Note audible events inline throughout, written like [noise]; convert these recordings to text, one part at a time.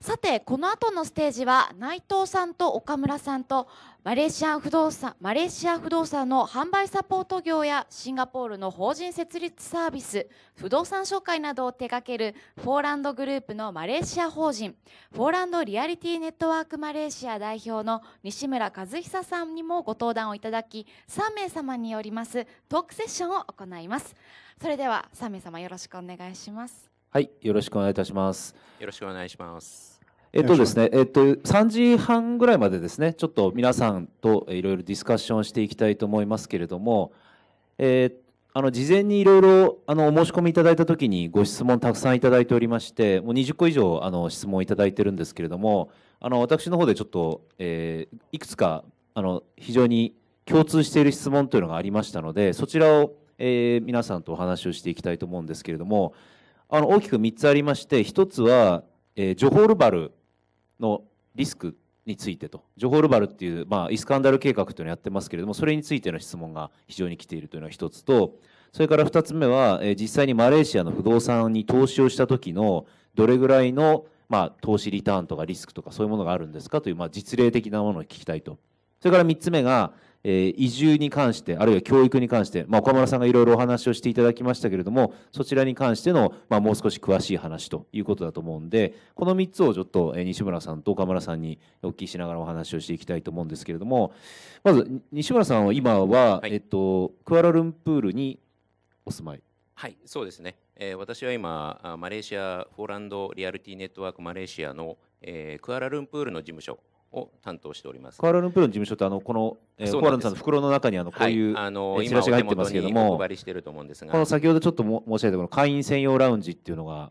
さてこの後のステージは内藤さんと岡村さんとマレーシア不動産マレーシア不動産の販売サポート業やシンガポールの法人設立サービス不動産紹介などを手掛けるフォーランドグループのマレーシア法人フォーランドリアリティネットワークマレーシア代表の西村和久さんにもご登壇をいただき3名様によりますトークセッションを行いますそれでは3名様よろしくお願いしますはい、よろしくお願いいたします。よろしくお願いします。えっとですね、えっと、3時半ぐらいまでですね、ちょっと皆さんといろいろディスカッションしていきたいと思いますけれども、えー、あの事前にいろいろあのお申し込みいただいたときにご質問たくさんいただいておりまして、もう20個以上あの質問いただいてるんですけれども、あの私の方でちょっと、えー、いくつかあの非常に共通している質問というのがありましたので、そちらを、えー、皆さんとお話をしていきたいと思うんですけれども、あの大きく3つありまして1つは、えー、ジョホールバルのリスクについてとジョホールバルっていう、まあ、イスカンダル計画というのをやってますけれどもそれについての質問が非常に来ているというのが1つとそれから2つ目は、えー、実際にマレーシアの不動産に投資をした時のどれぐらいの、まあ、投資リターンとかリスクとかそういうものがあるんですかという、まあ、実例的なものを聞きたいと。それから3つ目が、え移住に関して、あるいは教育に関して、まあ、岡村さんがいろいろお話をしていただきましたけれども、そちらに関しての、まあ、もう少し詳しい話ということだと思うんで、この3つをちょっと、え西村さんと岡村さんにお聞きしながらお話をしていきたいと思うんですけれども、まず、西村さんは今は、はい、えっと、クアラルンプールにお住まい。はい、そうですね。えー、私は今、マレーシア、フォーランドリアリティネットワークマレーシアの、えー、クアラルンプールの事務所を担当しております。カアラルンプールの事務所ってあのこの、えー、コアランさんの袋の中にあのこういう、あのチラシが入ってますけども、お配りしてると思うんですが、この先ほどちょっとも申し上げたこの会員専用ラウンジっていうのが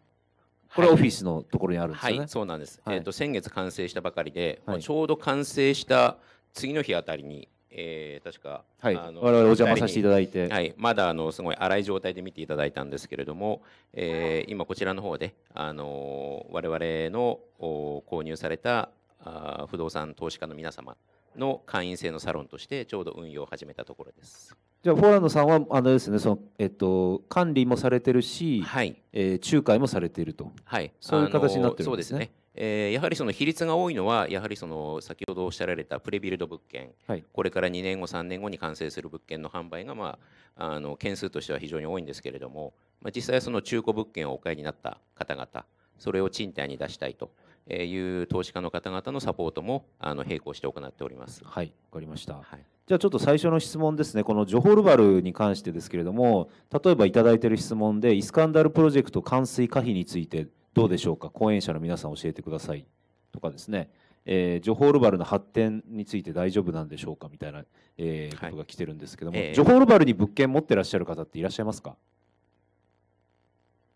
これオフィスのところにあるんですね、はい。はい、そうなんです。はい、えっ、ー、と先月完成したばかりで、はい、ちょうど完成した次の日あたりに。えー、確か、はい、あの我々お邪魔させていただいて、はい、まだあのすごい荒い状態で見ていただいたんですけれども、えー、今こちらの方で、あのー、我々のお購入されたあ不動産投資家の皆様の会員制のサロンとしてちょうど運用を始めたところです。じゃあフォーランドさんはあのですねそのえっと管理もされてるし、はいえー、仲介もされていると、はい、そういう形になってるんですね。えー、やはりその比率が多いのはやはりその先ほどおっしゃられたプレビルド物件、はい、これから2年後3年後に完成する物件の販売が、まあ、あの件数としては非常に多いんですけれども、まあ、実際その中古物件をお買いになった方々それを賃貸に出したいという投資家の方々のサポートもあの並行して行っております。はい、わかりました。はい、じゃあちょっと最初の質問ですね。このジョホールバルに関してですけれども、例えば頂いてる質問でイスカンダルプロジェクト完遂可否についてどうでしょうか。講演者の皆さん教えてくださいとかですね。えー、ジョホールバルの発展について大丈夫なんでしょうかみたいな、えー、ことが来てるんですけども、えー、ジョホールバルに物件持ってらっしゃる方っていらっしゃいますか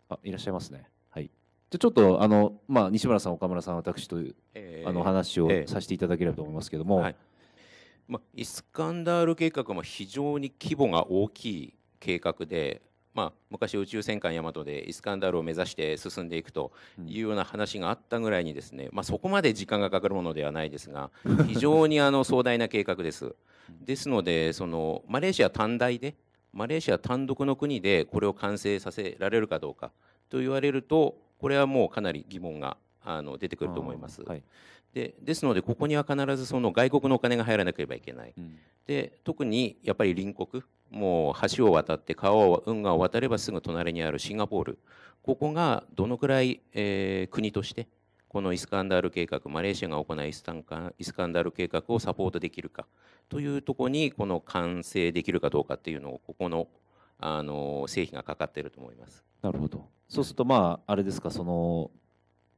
あいらっしゃいますね。じゃちょっとあの、まあ、西村さん、岡村さん、私という、えー、あの話をさせていただければと思いますけども、えーはい、まあ、イスカンダール計画も非常に規模が大きい計画で、まあ、昔、宇宙戦艦ヤマトでイスカンダールを目指して進んでいくというような話があったぐらいにですね、まあ、そこまで時間がかかるものではないですが [laughs] 非常にあの壮大な計画です。ですのでそのマレーシア単大でマレーシア単独の国でこれを完成させられるかどうかと言われるとこれはもうかなり疑問があの出てくると思います。はい、でですのでここには必ずその外国のお金が入らなければいけない。うん、で特にやっぱり隣国もう橋を渡って川を運河を渡ればすぐ隣にあるシンガポールここがどのくらい、えー、国としてこのイスカンダール計画マレーシアが行うイスカンダール計画をサポートできるかというところにこの完成できるかどうかっていうのをここのあの成否がかかっていると思います。なるほどそうするとまああれですかその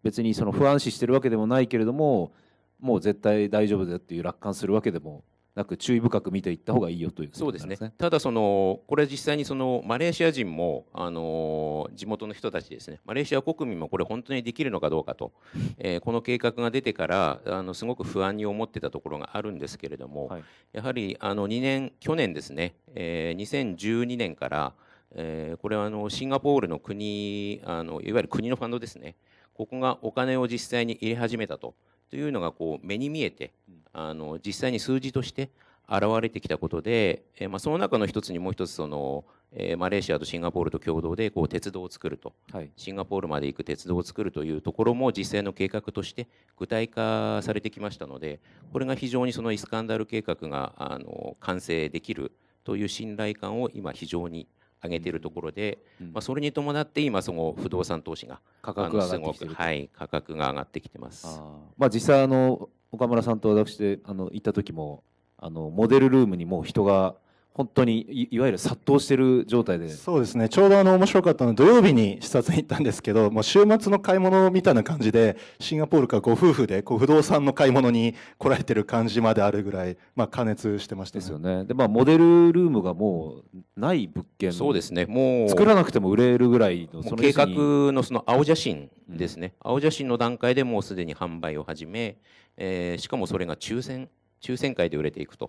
別にその不安視してるわけでもないけれどももう絶対大丈夫だっていう楽観するわけでもなく注意深く見ていった方がいいよという、ね、そうですねただそのこれ実際にそのマレーシア人もあの地元の人たちですねマレーシア国民もこれ本当にできるのかどうかと、えこの計画が出てからあのすごく不安に思ってたところがあるんですけれども、はい、やはりあの2年去年ですね、えー、2012年からえー、これはあのシンガポールの国あのいわゆる国のファンドですねここがお金を実際に入れ始めたとというのがこう目に見えてあの実際に数字として現れてきたことで、えー、まあ、その中の一つにもう一つその、えー、マレーシアとシンガポールと共同でこう鉄道を作ると、はい、シンガポールまで行く鉄道を作るというところも実際の計画として具体化されてきましたのでこれが非常にそのイスカンダル計画があの完成できるという信頼感を今非常に、上げているところで、うん、まあ、それに伴って今その不動産投資が価格が上がってはい、価格が上がってきてますまあ、実際あの岡村さんと私であの行った時もあのモデルルームにもう人が本当にいわゆる殺到してる状態でそうですねちょうどあの面白かったの土曜日に視察に行ったんですけどもう週末の買い物みたいな感じでシンガポールからご夫婦でこう不動産の買い物に来られてる感じまであるぐらい、まあ、加熱してました、ね、ですよねで、まあ、モデルルームがもうない物件そうですねもう作らなくても売れるぐらいその計画のその青写真ですね、うん、青写真の段階でもうすでに販売を始め、えー、しかもそれが抽選抽選会で売れていくと,、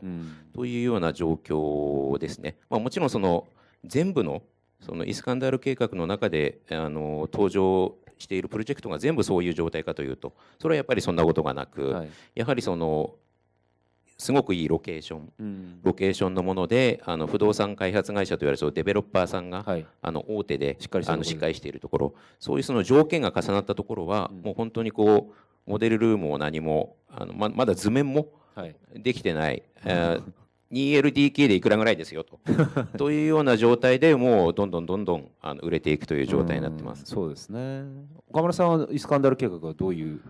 というような状況ですね。まあ、もちろんその全部のそのイスカンダール計画の中であの登場しているプロジェクトが全部そういう状態かというとそれはやっぱりそんなことがなく、はい、やはりそのすごくいいロケーション、うん、ロケーションのものであの不動産開発会社といわれるそのデベロッパーさんが、はい、あの大手でしっかりあのしっかりしているところそういうその条件が重なったところは、うん、もう本当にこうモデルルームも何もあのままだ図面もはい、できてない、えー、2LDK でいくらぐらいですよと [laughs] というような状態でもうどんどんどんどんあの売れていくという状態になってますそうですね岡村さんはイスカンダル計画はどういう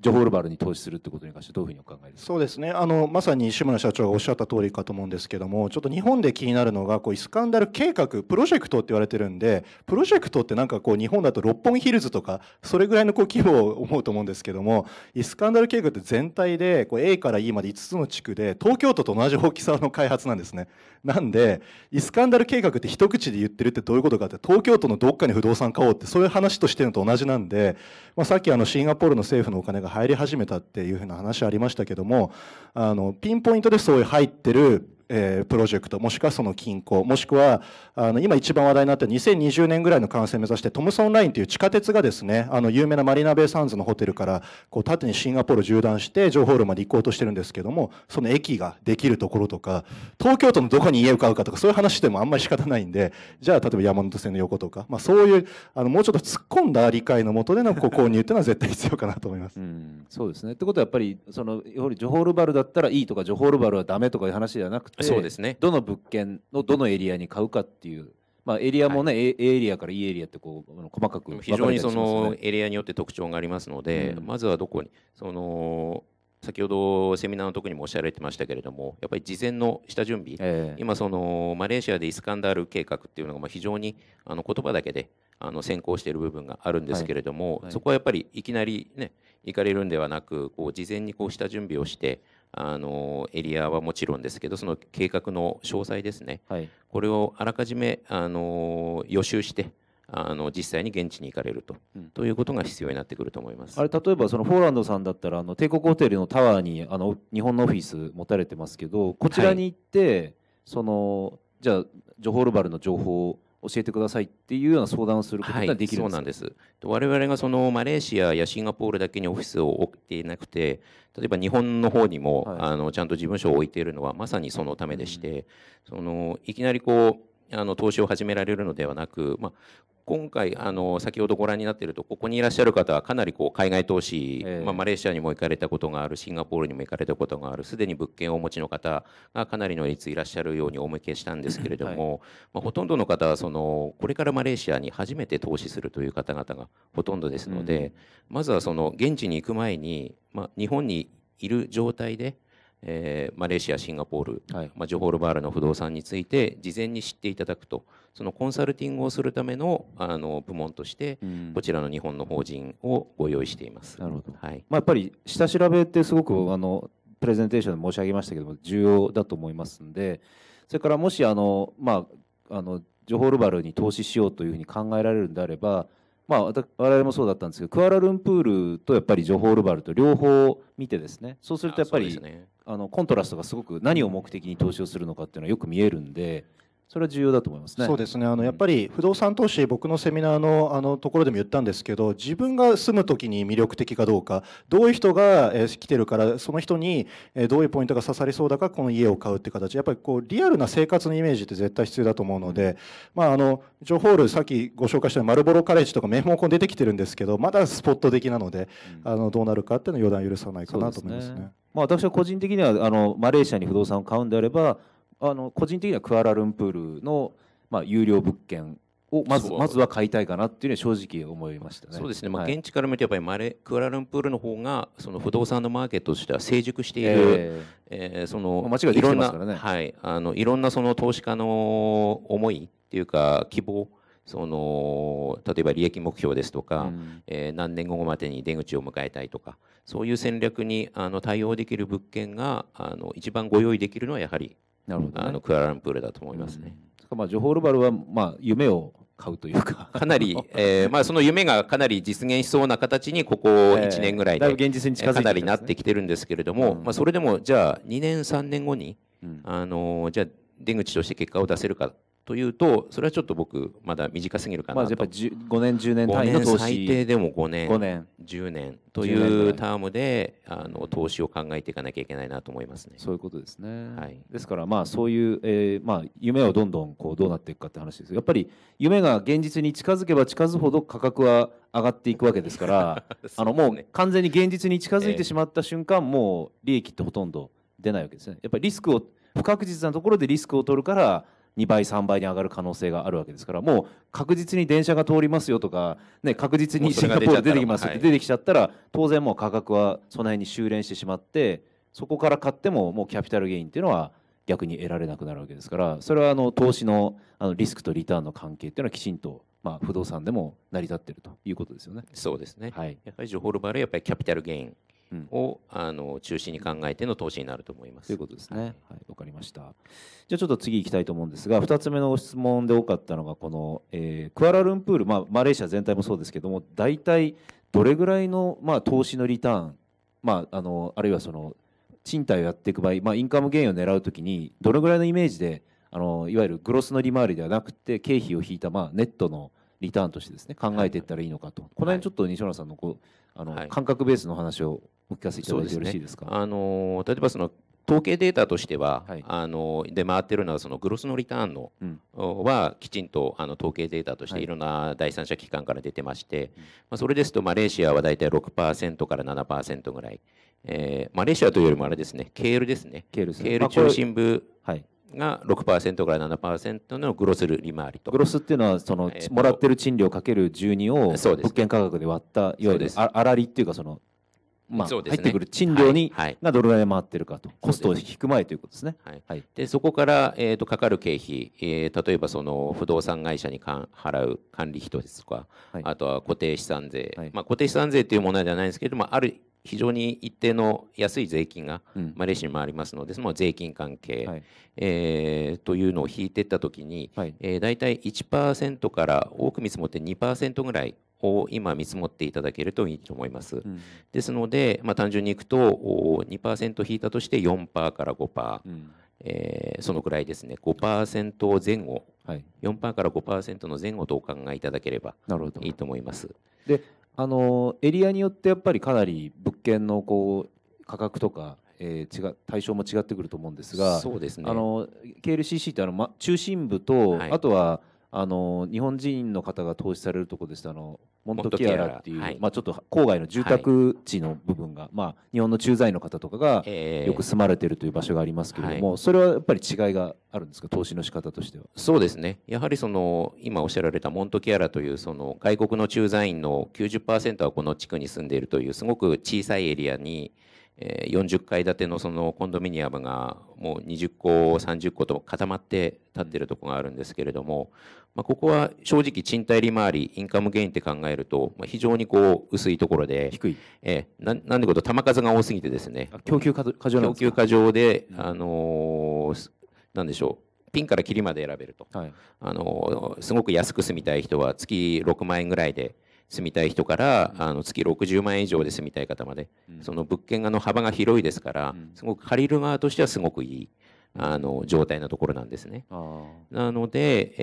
ジョホールバルに投資するってことに関してどういうふうにお考えですかそうですねあのまさに志村社長がおっしゃった通りかと思うんですけどもちょっと日本で気になるのがこうイスカンダル計画プロジェクトって言われてるんでプロジェクトってなんかこう日本だと六本ヒルズとかそれぐらいのこう規模を思うと思うんですけどもイスカンダル計画って全体でこう A から E まで5つの地区で東京都と同じ大きさの開発なんですねなんでイスカンダル計画って一口で言ってるってどういうことかって東京都のどっかに不動産買おうってそういう話としてるのと同じなんで、まあ、さっきあのシンガポールの政府のお金がが入り始めたっていうふうな話ありましたけどもあのピンポイントでそういう入ってるえー、プロジェクトもしくはその均衡もしくはあの今一番話題になっている2020年ぐらいの完成を目指してトムソンラインという地下鉄がですねあの有名なマリナベイサンズのホテルからこう縦にシンガポール縦断して情報路まで行こうとしてるんですけどもその駅ができるところとか東京都のどこに家を買うかとかそういう話でもあんまり仕方ないんでじゃあ例えば山手線の横とか、まあ、そういうあのもうちょっと突っ込んだ理解のもとでのこう購入っていうのは絶対必要かなと思います。うんそうですねってことはやっぱりそのやはりジョホールバルだったらいいとかジョホールバルはダメとかいう話ではなくそうですねどの物件のどのエリアに買うかっていう、まあ、エリアもね、はい、A エリアから E エリアってこう細かく、ね、非常にそのエリアによって特徴がありますので、うん、まずはどこにその先ほどセミナーの時にもおっしゃられてましたけれどもやっぱり事前の下準備、えー、今そのマレーシアでイスカンダール計画っていうのがまあ非常にあの言葉だけであの先行している部分があるんですけれども、はいはい、そこはやっぱりいきなりね行かれるんではなくこう事前にこう下準備をしてあのエリアはもちろんですけどその計画の詳細ですね、はい、これをあらかじめあの予習してあの実際に現地に行かれるとうん、ということが必要になってくると思いますあれ例えばそのフォーランドさんだったらあの帝国ホテルのタワーにあの日本のオフィス持たれてますけどこちらに行って、はい、そのじゃあジョホールバルの情報を教えてくださいっていうような相談をすることができるんです、はい、そうなんです我々がそのマレーシアやシンガポールだけにオフィスを置いていなくて例えば日本の方にも、はい、あのちゃんと事務所を置いているのはまさにそのためでして、うん、そのいきなりこうあの投資を始められるのではなく、まあ、今回あの先ほどご覧になっているとここにいらっしゃる方はかなりこう海外投資、えー、まあ、マレーシアにも行かれたことがあるシンガポールにも行かれたことがあるすでに物件をお持ちの方がかなりの率いらっしゃるようにお向けしたんですけれども、はい、まあ、ほとんどの方はそのこれからマレーシアに初めて投資するという方々がほとんどですので、うん、まずはその現地に行く前に、まあ、日本にいる状態でえー、マレーシア、シンガポール、はい、まあ、ジョホールバールの不動産について事前に知っていただくとそのコンサルティングをするためのあの部門として、うん、こちらの日本の法人をご用意しています。なるほどはいまあ、やっぱり下調べってすごくあのプレゼンテーションで申し上げましたけども重要だと思いますんでそれからもしあの、まあ、あのジョホールバルに投資しようというふうに考えられるんであればまあ、我々もそうだったんですけどクアラルンプールとやっぱりジョホールバルと両方見てですねそうするとやっぱりあ、ね、あのコントラストがすごく何を目的に投資をするのかっていうのはよく見えるんでそれは重要だと思いますね。そうですね。あのやっぱり不動産投資、僕のセミナーのあのところでも言ったんですけど、自分が住む時に魅力的かどうか、どういう人が、え来てるから、その人に、えどういうポイントが刺さりそうだか、この家を買うって形。やっぱりこうリアルな生活のイメージって絶対必要だと思うので、まああのジョホールさっきご紹介したマルボロカレッジとか名門校出てきてるんですけど、まだスポット的なので、あのどうなるかっていうのは予断許さないかなと思いますね。すねまあ私は個人的にはあのマレーシアに不動産を買うんであれば。あの個人的にはクアラルンプールの、まあ、有料物件をまずまずは買いたいかなっていうのは正直思いましたね。そうですね。まあ、現地から見るとやっぱりマレ、クアラルンプールの方がその不動産のマーケットとしては成熟している、えー、えー、その間違いろんな、はいあのいろんなその投資家の思いっていうか希望その例えば利益目標ですとか、うん、えー、何年後までに出口を迎えたいとかそういう戦略にあの対応できる物件があの一番ご用意できるのはやはりなるほど、ね、あのクアランプールだと思いますね。うん、まあジョホールバルはまあ夢を買うというかかなり、[laughs] えーまあ、その夢がかなり実現しそうな形にここ1年ぐらいで、えーね、かなりなってきてるんですけれども、うん、まあ、それでもじゃあ2年3年後に、うん、あのじゃあ出口として結果を出せるかというとそれはちょっと僕まだ短すぎるかなと、まあ、やっぱ5年10年単位の投資最低でも5年5年10年というタームであの投資を考えていかなきゃいけないなと思いますねそういうことですね、はい、ですからまあそういう、えー、まあ夢をどんどんこうどうなっていくかって話ですやっぱり夢が現実に近づけば近づくほど価格は上がっていくわけですから [laughs] ね、あのもう完全に現実に近づいてしまった瞬間、えー、もう利益ってほとんど出ないわけですねやっぱりリスクを不確実なところでリスクを取るから2倍3倍に上がる可能性があるわけですからもう確実に電車が通りますよとか、ね、確実にシンガポール出てきますって出てきちゃったら当然もう価格はその辺に修練してしまってそこから買ってももうキャピタルゲインっていうのは逆に得られなくなるわけですからそれはあの投資のあのリスクとリターンの関係っていうのはきちんとまあ不動産でも成り立っているということですよね。そうですね、はい、やはり情報の場合はやっぱりキャピタルゲインを、あの中心に考えての投資になると思います。ということですね。はい、わ、かりました。じゃあちょっと次行きたいと思うんですが、二つ目の質問で多かったのがこの、えー、クアラルンプール、まあマレーシア全体もそうですけども、大体どれぐらいのまあ投資のリターン、まああのあるいはその賃貸をやっていく場合、まあインカムゲインを狙うときにどれぐらいのイメージで、あのいわゆるグロスの利回りではなくて経費を引いたまあネットのリターンとしてですね考えていったらいいのかと、はい、この辺ちょっと西村さんのこうあの、はい、感覚ベースの話をお聞かせいただいてよろしいですか。すね、あの例えばその統計データとしては、はい、あの出回ってるのはそのグロスのリターンの、うん、はきちんとあの統計データとしていろんな第三者機関から出てまして、はい、まあ、それですとマレーシアは大体6%から7%ぐらい、えー、マレーシアというよりもあれですねケールですね KL, ですね KL 中心部、はい、が6%から7%のグロス利回りと。グロスっていうのはその、えー、もらってる賃料かける12を物件価格で割ったいわゆるあらりっていうかそのまあ、入ってくる賃料に、ははい、がどれぐらい回ってるかと、コストを引く前ということですね。はい、でそこから、えーと、かかる経費、えー、例えばその不動産会社にかん払う管理費ですとか、あとは固定資産税、まあ、固定資産税というものではないんですけれども、ある非常に一定の安い税金がマレーシアにもありますので、その税金関係、はい、えー、というのを引いていったときに、はいえー、大体1%から多く見積もって2%ぐらいを今見積もっていただけるといいと思います。うん、ですので、まあ、単純にいくと2%引いたとして4%から5%、うん、えー、そのくらいですね5%前後、はい、4%から5%の前後とお考えいただければいいと思います。であのエリアによってやっぱりかなり物件のこう価格とかえー、違対象も違ってくると思うんですがそうです、ね、あの KLCC ってあの、ま、中心部と、はい、あとはあの日本人の方が投資されるところですあのモントキアラっていう、はい、まあ、ちょっと郊外の住宅地の部分が、はい、まあ、日本の駐在の方とかがよく住まれているという場所がありますけれども、はい、それはやっぱり違いがあるんですか投資の仕方としてはそうですねやはりその今おっしゃられたモントキアラというその外国の駐在員の90%はこの地区に住んでいるというすごく小さいエリアにえ40階建てのそのコンドミニアムがもう20個30個と固まって建っているところがあるんですけれども、まあ、ここは正直賃貸利回りインカムゲインって考えると、まあ、非常にこう薄いところで低い、えー、ななんでこと球数が多すぎてですね供給過剰供給過剰で、あのー、なんでしょうピンからキリまで選べると、はい、あのすごく安く住みたい人は月6万円ぐらいで住みたい人から、あの月60万円以上で住みたい方まで、その物件の幅が広いですから、すごく借りる側としてはすごくいい。あの状態のところなんですね。なので、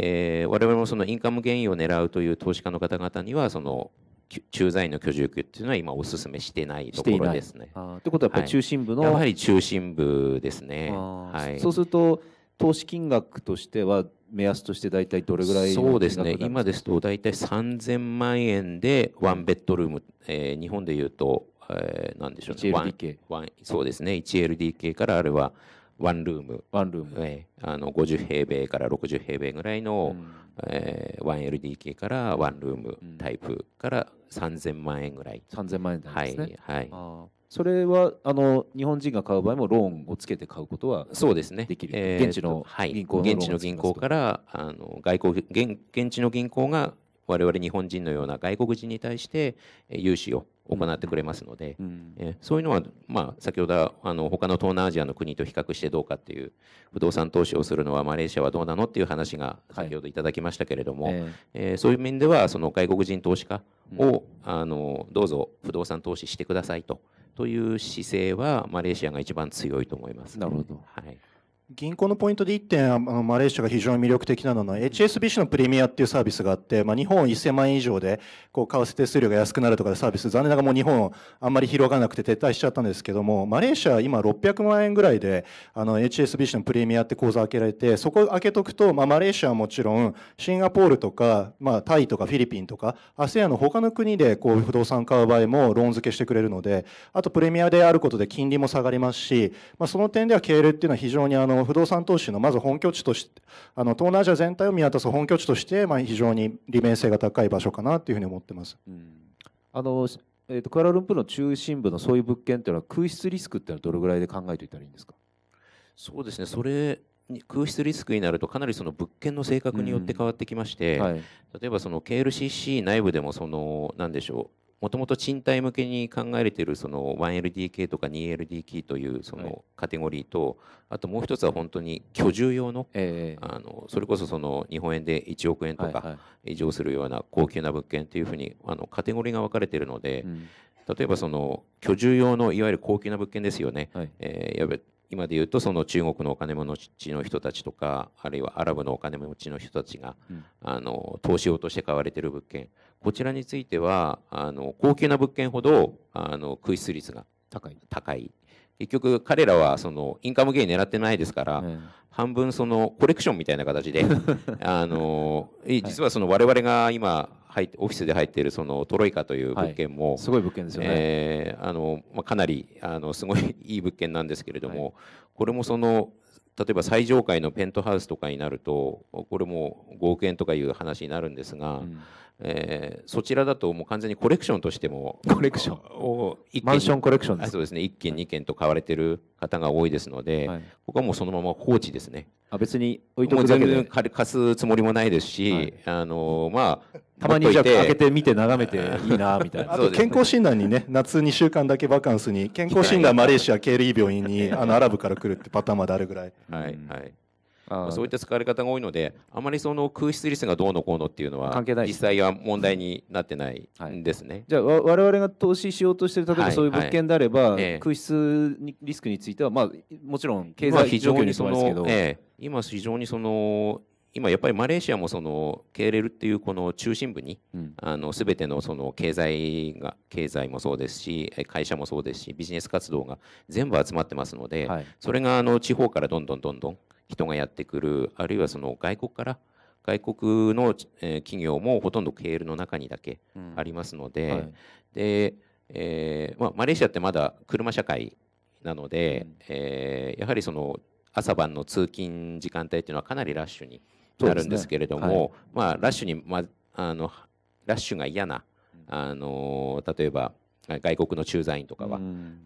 えー、我々もそのインカムゲインを狙うという投資家の方々にはその駐在の居住区っていうのは今お勧めしてないところですね。ということはやっぱり中心部の、はい、やはり中心部ですね。はい、そうすると投資金額としては目安として大体どれぐらいそうですね、今ですと大体3000万円でワンベッドルーム、えー、日本でいうと、えー、なんでしょうね、1LDK ワンそうですね、1LDK からあれはワンルーム、ワンルーム、えー、あの50平米から60平米ぐらいの、うん、えー、1LDK からワンルームタイプから3000万円ぐらい。3000万円ですね、はいはいそれはあの日本人が買う場合もローンをつけて買うことはそうですねできる、えー、現地の銀行、現地の銀行からあの外国現現地の銀行が我々日本人のような外国人に対して融資を行ってくれますので、うん、えそういうのは、まあ、先ほどあの他の東南アジアの国と比較してどうかっていう不動産投資をするのはマレーシアはどうなのっていう話が先ほどいただきましたけれども、はい、えー、そういう面ではその外国人投資家を、うん、あのどうぞ不動産投資してくださいと。という姿勢はマレーシアが一番強いと思います、なるほど、はい銀行のポイントで1点、あのマレーシアが非常に魅力的なのは、HSBC のプレミアっていうサービスがあって、まあ、日本1000万円以上で、こう、為替手数料が安くなるとかでサービス、残念ながらもう日本、あんまり広がなくて撤退しちゃったんですけども、マレーシア、今600万円ぐらいで、あの、HSBC のプレミアって口座開けられて、そこ開けとくと、まあ、マレーシアはもちろん、シンガポールとか、まあ、タイとかフィリピンとか、ASEAN の他の国で、こう、不動産買う場合もローン付けしてくれるので、あとプレミアであることで金利も下がりますし、まあ、その点では経営っていうのは非常にあの、の不動産投資のまず本拠地としてあの東南アジア全体を見渡す本拠地として、まあ、非常に利便性が高い場所かなというふうに思ってます。うん、あのえーと、クアラルンプールの中心部のそういう物件というのは空室リスクってのはどれぐらいで考えていたらいいんですかそうですねそれ空室リスクになるとかなりその物件の性格によって変わってきまして、うんはい、例えばその KLCC 内部でもその何でしょうもともと賃貸向けに考えられているその 1LDK とか 2LDK というそのカテゴリーと、あともう一つは本当に居住用の,、あのそれこそその日本円で1億円とか以上するような高級な物件というふうにあのカテゴリーが分かれているので、例えばその居住用のいわゆる高級な物件ですよね、はいえー、今で言うとその中国のお金持ちの人たちとかあるいはアラブのお金持ちの人たちが、うん、あの投資用として買われている物件こちらについては、あの、高級な物件ほど、あの、空室率が高い。高い。結局、彼らは、その、インカムゲイ狙ってないですから、え半分、その、コレクションみたいな形で、[laughs] あの、実はその、我々が今、入オフィスで入っているそのトロイカという物件も、はい、すごい物件ですよね、えー、あのまあ、かなりあのすごいいい物件なんですけれども、はい、これもその例えば最上階のペントハウスとかになるとこれも5億円とかいう話になるんですが、うん、えー、そちらだともう完全にコレクションとしてもコレクションをマンションコレクションですそうですね1軒2軒と買われてる方が多いですので、はい、ここはもうそのまま放置ですねあ別に置いとくだけで貸すつもりもないですし、はい、あのまあたまにじゃあ開けてみて眺めて [laughs] いいなみたいなあと健康診断にね夏2週間だけバカンスに [laughs] 健康診断マレーシア経理病院にあのアラブから来るってパターンまであるぐらいはい、はいあそういった使われ方が多いのであまりその空室率がどうのこうのっていうのは関係ない実際は問題になってないんですね、はい、じゃあわれが投資しようとしてる例えばそういう物件であれば、はいはい、空室リスクについては、まあ、もちろん経済状況にそうですけど、ええ、今非常にその今やっぱりマレーシアもそのケーレルっていうこの中心部に、うん、あのてのその経済が経済もそうですし会社もそうですしビジネス活動が全部集まってますので、はい、それがあの地方からどんどんどんどん人がやってくるあるいはその外国から外国の企業もほとんどケールの中にだけありますので、うんはい、でえーまあ、マレーシアってまだ車社会なので、うん、えー、やはりその朝晩の通勤時間帯というのはかなりラッシュになるんですけれども、ねはい、まあ、ラッシュに、ま、あのラッシュが嫌な、あの例えば外国の駐在員とかは、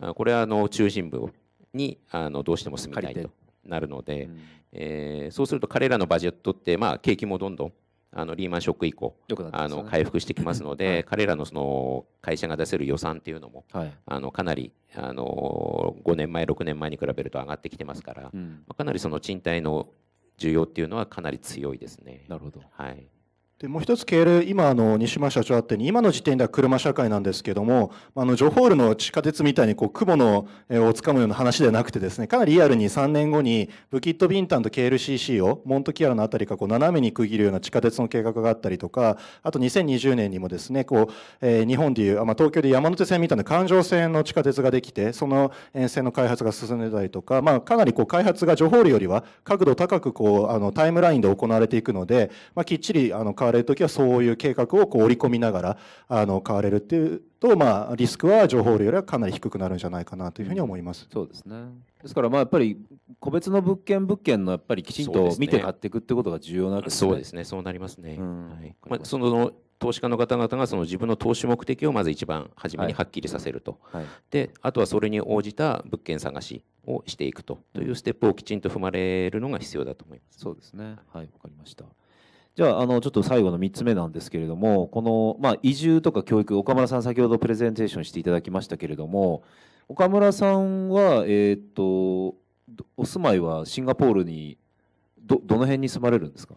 うこれはあの中心部にあのどうしても住みたいとなるので、うん、えー、そうすると彼らのバジェットって、まあ、景気もどんどんあのリーマンショック以降、ね、あの回復してきますので、[laughs] はい、彼らのその会社が出せる予算というのも、はい、あのかなりあの5年前6年前に比べると上がってきてますから、うん、かなりその賃貸の需要っていうのはかなり強いですね。なるほど、はいでもう一つール、今あの西村社長あってに、今の時点では車社会なんですけども、あのジョホールの地下鉄みたいにこう雲の、えー、をつかむような話ではなくてですね、かなりリアルに3年後にブキット・ビンタンと KLCC をモントキアラのあたりがこう斜めに区切るような地下鉄の計画があったりとか、あと2020年にもですね、こうえー、日本でいう、まあ、東京で山手線みたいな環状線の地下鉄ができて、その沿線の開発が進んでたりとか、まあ、かなりこう開発がジョホールよりは角度高くこうあのタイムラインで行われていくので、まあ、きっちりあのわれるときはそういう計画をこう織り込みながらあの買われるっていうと、まあ、リスクは情報量よりはかなり低くなるんじゃないかなというふうに思います。そうですねですからまあやっぱり個別の物件物件のやっぱりきちんと見て買っていくってことが重要なわけですね。そうですねそうなりますね、はいまあ、その投資家の方々がその自分の投資目的をまず一番初めにはっきりさせると、はいはい、であとはそれに応じた物件探しをしていくとというステップをきちんと踏まれるのが必要だと思います。そうですねはいわかりましたじゃあ、あの、ちょっと最後の3つ目なんですけれども、この、まあ、移住とか教育、岡村さん先ほどプレゼンテーションしていただきましたけれども、岡村さんは、えっ、と、お住まいはシンガポールに、ど、どの辺に住まれるんですか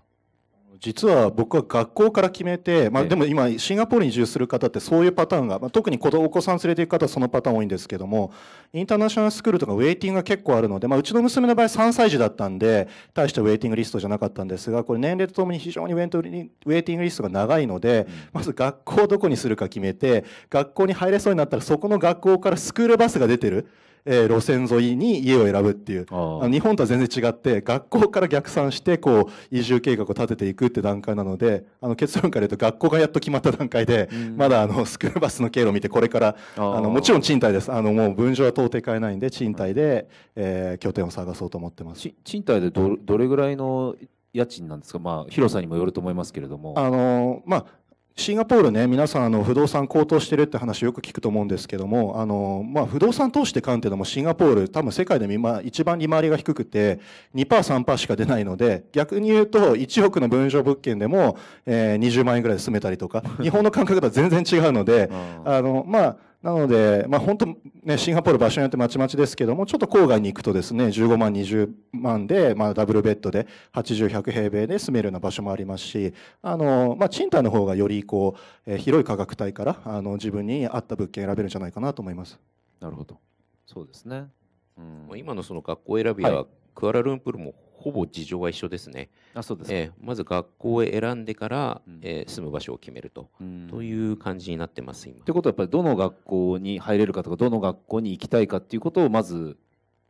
実は僕は学校から決めて、まあ、でも今シンガポールに移住する方ってそういうパターンが、まあ、特に子お子さん連れていく方はそのパターン多いんですけどもインターナショナルスクールとかウェイティングが結構あるので、まあ、うちの娘の場合3歳児だったんで大したウェイティングリストじゃなかったんですがこれ年齢とともに非常にウェイティングリストが長いので、まず学校をどこにするか決めて学校に入れそうになったらそこの学校からスクールバスが出てる。えー、路線沿いに家を選ぶっていう日本とは全然違って学校から逆算してこう移住計画を立てていくって段階なのであの結論から言うと学校がやっと決まった段階で、うん、まだあの [laughs] スクールバスの経路を見てこれからあのもちろん賃貸ですあのもう分譲は到底買えないんで賃貸で、えー、拠点を探そうと思ってます。賃貸でどどれぐらいの家賃なんですか、まあ、広さにもよると思いますけれども。あのまあシンガポールね、皆さんあの不動産高騰してるって話よく聞くと思うんですけども、あの、まあ、不動産投資で買うっていうのもシンガポール、多分世界で今一番利回りが低くて2%、3%しか出ないので、逆に言うと1億の分譲物件でも、えー、20万円ぐらいで住めたりとか、日本の感覚とは全然違うので、あの、まあ、なので、まあ、本当、ね、シンガポール場所によってまちまちですけども、ちょっと郊外に行くとですね、15万、20万で、まあ、ダブルベッドで、80、100平米で住めるような場所もありますし、あの、まあ、賃貸の方がより、こう、えー、広い価格帯から、あの、自分に合った物件選べるんじゃないかなと思います。なるほど。そうですね。うん、今のその学校選びは、はい、クアラルンプールもほぼ事情は一緒ですね。あそうですえー、まず学校を選んでから、うん、えー、住む場所を決めると、うん、という感じになってます今。ということはやっぱりどの学校に入れるかとかどの学校に行きたいかっていうことをまず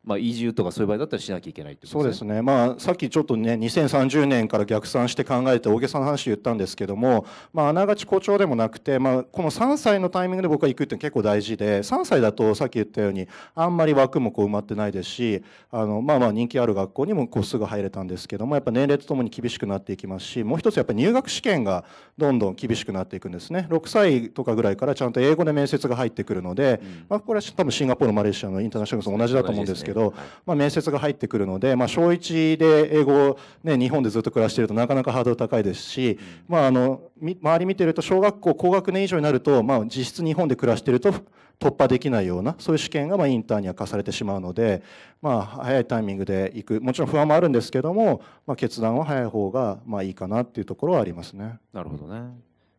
まあ、移住とかそういう場合だったらしなきゃいけないってことですね。そうですね。まあ、さっきちょっとね、2030年から逆算して考えて大げさな話言ったんですけども、まあ、あながち誇張でもなくて、まあ、この3歳のタイミングで僕は行くって結構大事で、3歳だとさっき言ったように、あんまり枠もこう埋まってないですし、あの、まあまあ人気ある学校にもこうすぐ入れたんですけども、やっぱ年齢とともに厳しくなっていきますし、もう一つやっぱり入学試験がどんどん厳しくなっていくんですね。6歳とかぐらいからちゃんと英語で面接が入ってくるので、うん、まあ、これは多分シンガポール、マレーシアのインターナショナルと同じだと思うんですけど、けど、まあ、面接が入ってくるので、まあ、小1で英語を、ね、日本でずっと暮らしているとなかなかハードル高いですし、まあ、あの周り見てると小学校高学年以上になると、まあ、実質日本で暮らしていると突破できないようなそういう試験がまインターンには課されてしまうので、まあ、早いタイミングで行くもちろん不安もあるんですけども、まあ、決断は早い方がまあいいかなっていうところはありますね。なるほどね、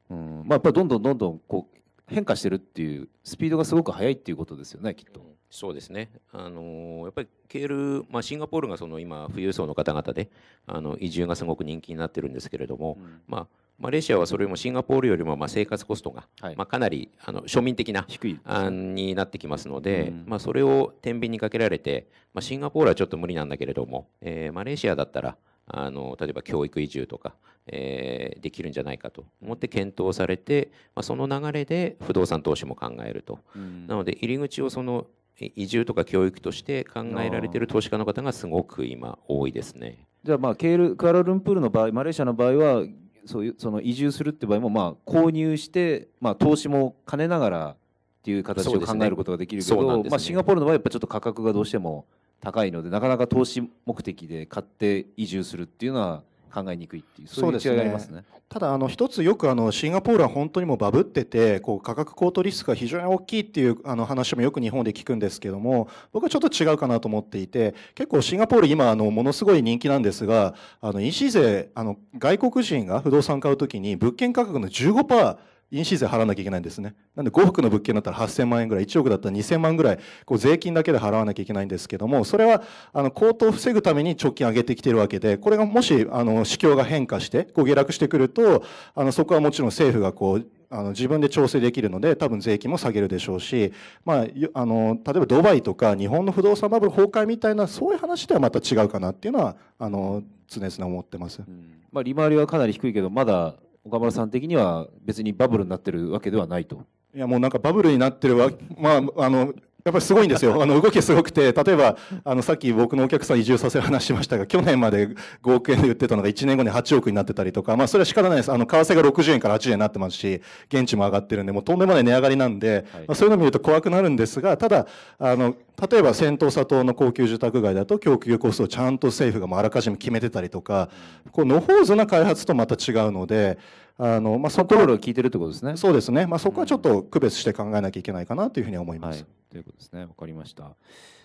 うんまあ、やっぱりどんどんどんどんこう変化してるっていうスピードがすごく速いっていうことですよねきっと。そうですね、あのやっぱりケール、まあ、シンガポールがその今、富裕層の方々であの移住がすごく人気になってるんですけれども、うん、まあ、マレーシアはそれよりもシンガポールよりもまあ生活コストが、はい、まあ、かなりあの庶民的な低いになってきますので、うん、まあ、それを天秤にかけられて、まあ、シンガポールはちょっと無理なんだけれども、えー、マレーシアだったらあの例えば教育移住とか、えー、できるんじゃないかと思って検討されて、まあ、その流れで不動産投資も考えると、うん、なので入り口をその移住とか教育として考えられている投資家の方がすごく今多いですね。じゃあまあケールクアラルンプールの場合マレーシアの場合はそういうその移住するって場合もまあ購入して、まあ、投資も兼ねながらっていう形を考えることができるけど、ねまあ、シンガポールの場合やっぱちょっと価格がどうしても高いのでなかなか投資目的で買って移住するっていうのは考えにくいっていうそうすね、ただあの一つよくあのシンガポールは本当にもバブっててこう価格高騰リスクが非常に大きいっていうあの話もよく日本で聞くんですけども僕はちょっと違うかなと思っていて結構シンガポール今あのものすごい人気なんですがあの EC 税あの外国人が不動産買うときに物件価格の15%印紙税払わなきゃいけないんですね。なんで5福の物件だったら8000万円ぐらい、1億だったら2000万ぐらい、こう税金だけで払わなきゃいけないんですけども、それは、あの、高騰を防ぐために直近上げてきているわけで、これがもし、あの、市況が変化して、こう下落してくると、あの、そこはもちろん政府がこう、あの自分で調整できるので多分税金も下げるでしょうし、まあ、あの例えばドバイとか日本の不動産バブル崩壊みたいなそういう話ではまた違うかなっていうのはあの常々思ってます、うん、まあ、利回りはかなり低いけどまだ岡村さん的には別にバブルになってるわけではないと。いやもうなんかバブルになってるわ、まあ、あのやっぱりすごいんですよ。[laughs] あの動きすごくて、例えば、あのさっき僕のお客さん移住させる話しましたが、去年まで5億円で売ってたのが1年後に8億になってたりとか、まあそれは仕方ないです。あの、為替が60円から80円になってますし、現地も上がってるんで、もうとんでもない値上がりなんで、はい、まあ、そういうの見ると怖くなるんですが、ただ、あの、例えば先頭佐藤の高級住宅街だと供給コストをちゃんと政府がもうあらかじめ決めてたりとか、こう、野放図な開発とまた違うので、あのまあ、そこを聞いてるってことですね。そうですね。まあ、そこはちょっと区別して考えなきゃいけないかなというふうに思います。うんはい、ということですね。わかりました。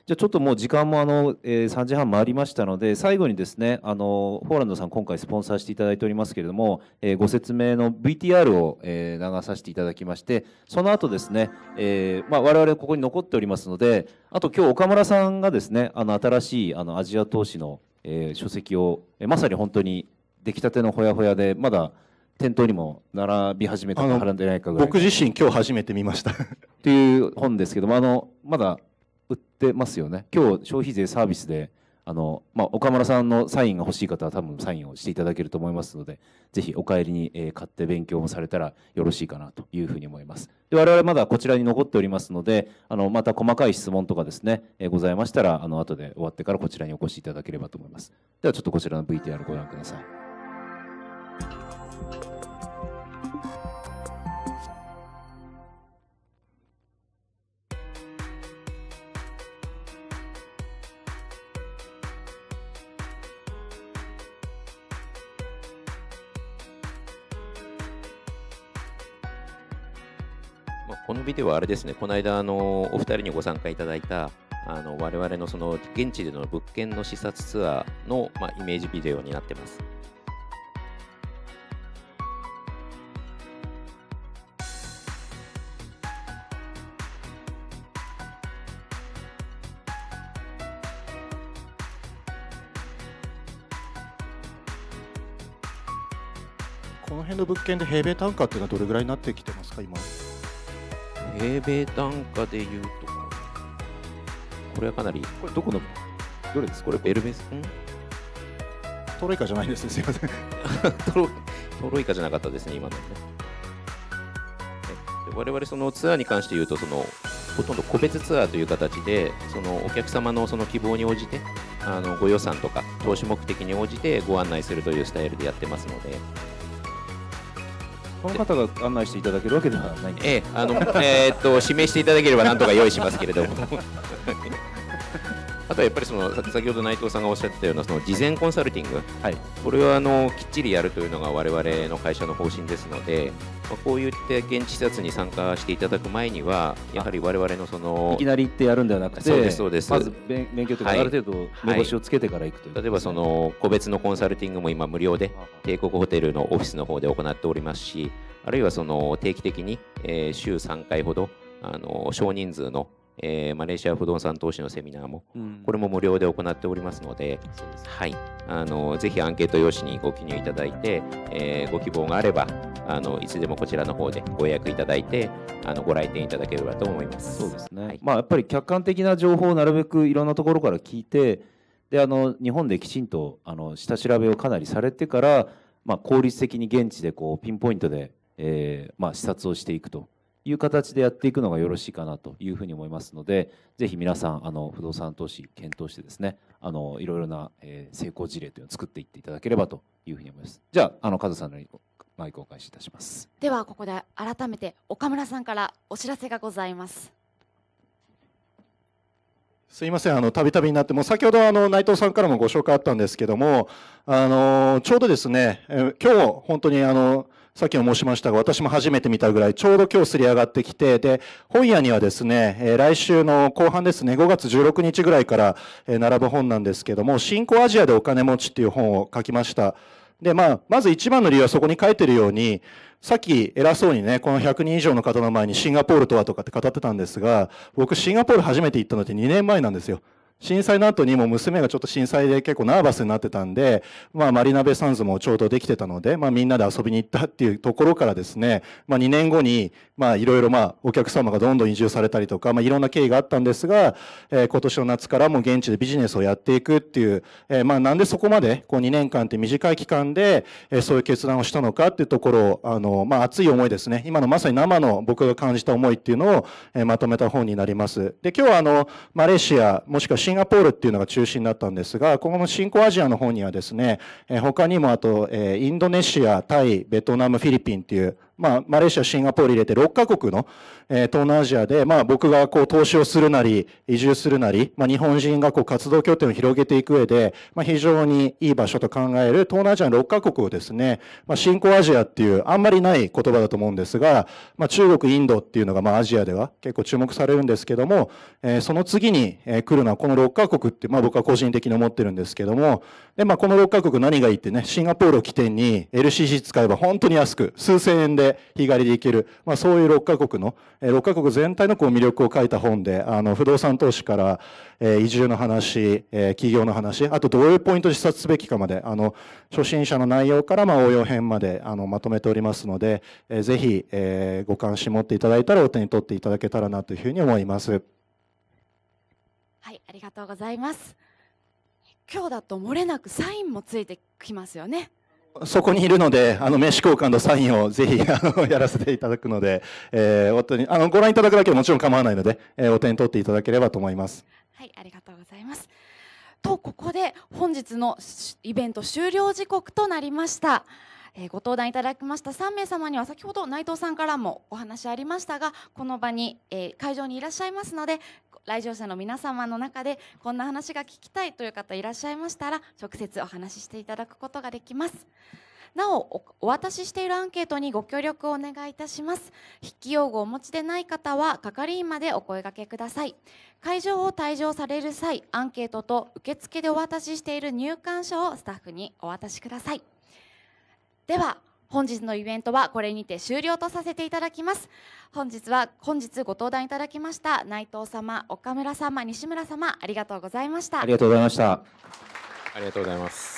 じゃあちょっともう時間もあの、えー、3時半回りましたので最後にですねあのポーランドさん今回スポンサーしていただいておりますけれども、えー、ご説明の VTR を、えー、流させていただきましてその後ですね、えーまあ、我々ここに残っておりますのであと今日岡村さんがですねあの新しいあのアジア投資の、えー、書籍を、えー、まさに本当に出来たてのほやほやでまだ店頭にも並び始めたか並んでないかぐらい僕自身今日初めて見ましたっていう本ですけどもあのまだ売ってますよね今日消費税サービスであの、まあ、岡村さんのサインが欲しい方は多分サインをしていただけると思いますのでぜひお帰りに、え買って勉強もされたらよろしいかなというふうに思いますで我々まだこちらに残っておりますのであのまた細かい質問とかですね、えございましたらあの後で終わってからこちらにお越しいただければと思いますではちょっとこちらの VTR ご覧くださいこのビデオはあれですね、この間、あのお二人にご参加いただいた、あの我々のその現地での物件の視察ツアーの、まあ、イメージビデオになってます。物件で平米単価っていうのはどれぐらいになってきてますか今平米単価でいうとこれはかなりこれどこのどれですこれベルベスんトロイカじゃないですねすみません [laughs] トロトロイカじゃなかったですね今のねわれ、そのツアーに関して言うとそのほとんど個別ツアーという形でそのお客様のその希望に応じてあのご予算とか投資目的に応じてご案内するというスタイルでやってますので。この方が案内していただけるわけではないんですええあのえっと指名していただければなんとか用意しますけれども [laughs] あとはやっぱりその先ほど内藤さんがおっしゃってたようなその事前コンサルティング、はい、これはあのきっちりやるというのが我々の会社の方針ですので、まあ、こういって現地視察に参加していただく前には、やはり我々のそのいきなり行ってやるんではなくて、そうですそうですまず勉強とか、ある程度、目星をつけてから行くという、はい、例えばその個別のコンサルティングも今、無料で帝国ホテルのオフィスの方で行っておりますし、あるいはその定期的に、えー、週3回ほど、あの少人数のえー、マレーシア不動産投資のセミナーも、うん、これも無料で行っておりますので、はい、あのぜひアンケート用紙にご記入いただいて、えー、ご希望があればあのいつでもこちらの方でご予約いただいてあのご来店いただければと思います。そうですね、はい、まあ、やっぱり客観的な情報をなるべくいろんなところから聞いてであの日本できちんとあの下調べをかなりされてから、まあ、効率的に現地でこうピンポイントで、えーまあ、視察をしていくと。いう形でやっていくのがよろしいかなというふうに思いますので、ぜひ皆さん、あの不動産投資検討してですね、あのいろいろな、え成功事例というのを作っていっていただければというふうに思います。じゃあ、あのカズさんのマイクをお返しいたします。ではここで改めて岡村さんからお知らせがございます。すいません、あの、たびたびになって、もう先ほどあの、内藤さんからもご紹介あったんですけども、あの、ちょうどですね、今日、本当にあの、さっきも申しましたが、私も初めて見たぐらい、ちょうど今日すり上がってきて、で、本屋にはですね、えー、来週の後半ですね、5月16日ぐらいから、えー、並ぶ本なんですけども、新興アジアでお金持ちっていう本を書きました。で、まあ、まず一番の理由はそこに書いてるように、さっき偉そうにね、この100人以上の方の前にシンガポールとはとかって語ってたんですが、僕シンガポール初めて行ったのって2年前なんですよ。震災の後にも娘がちょっと震災で結構ナーバスになってたんで、まあ、マリナベサンズもちょうどできてたので、まあ、みんなで遊びに行ったっていうところからですね、まあ、2年後に、まあ、いろいろまあ、お客様がどんどん移住されたりとか、まあ、いろんな経緯があったんですが、えー、今年の夏からも現地でビジネスをやっていくっていう、えー、まあ、なんでそこまで、こう2年間って短い期間で、えー、そういう決断をしたのかっていうところを、あの、まあ、熱い思いですね。今のまさに生の僕が感じた思いっていうのを、えー、まとめた本になります。で、今日はあの、マレーシア、もしくはシンガポールっていうのが中心だったんですが、この新興アジアの方にはですね、他にもあと、インドネシア、タイ、ベトナム、フィリピンっていうまあ、マレーシア、シンガポール入れて6カ国の、えー、東南アジアで、まあ、僕がこう投資をするなり、移住するなり、まあ、日本人がこう活動拠点を広げていく上で、まあ、非常にいい場所と考える東南アジアの6カ国をですね、まあ、新興アジアっていうあんまりない言葉だと思うんですが、まあ、中国、インドっていうのが、まあ、アジアでは結構注目されるんですけども、えー、その次に来るのはこの6カ国って、まあ、僕は個人的に思ってるんですけども、で、まあ、この6カ国何がいいってね、シンガポールを起点に LCC 使えば本当に安く、数千円で日帰りで行ける、まあ、そういう6カ国の、え6カ国全体のこう魅力を書いた本で、あの、不動産投資から、え移住の話、え企業の話、あとどういうポイントを視察すべきかまで、あの、初心者の内容から、ま応用編まで、あの、まとめておりますので、えぜひ、えご関心持っていただいたらお手に取っていただけたらなというふうに思います。はい、ありがとうございます。今日だと漏れなくサインもついてきますよね。そこにいるので、あの、名刺交換のサインをぜひ、あの、やらせていただくので、えー、本当に、あの、ご覧いただくだけでもちろん構わないので、えー、お手に取っていただければと思います。はい、ありがとうございます。と、ここで本日のイベント終了時刻となりました。えー、ご登壇いただきました3名様には先ほど内藤さんからもお話ありましたがこの場に、えー、会場にいらっしゃいますので来場者の皆様の中でこんな話が聞きたいという方いらっしゃいましたら直接お話ししていただくことができますなおお渡ししているアンケートにご協力をお願いいたします筆記用具をお持ちでない方は係員までお声掛けください会場を退場される際アンケートと受付でお渡ししている入館者をスタッフにお渡しくださいでは本日のイベントはこれにて終了とさせていただきます本日は本日ご登壇いただきました内藤様岡村様西村様ありがとうございましたありがとうございましたありがとうございます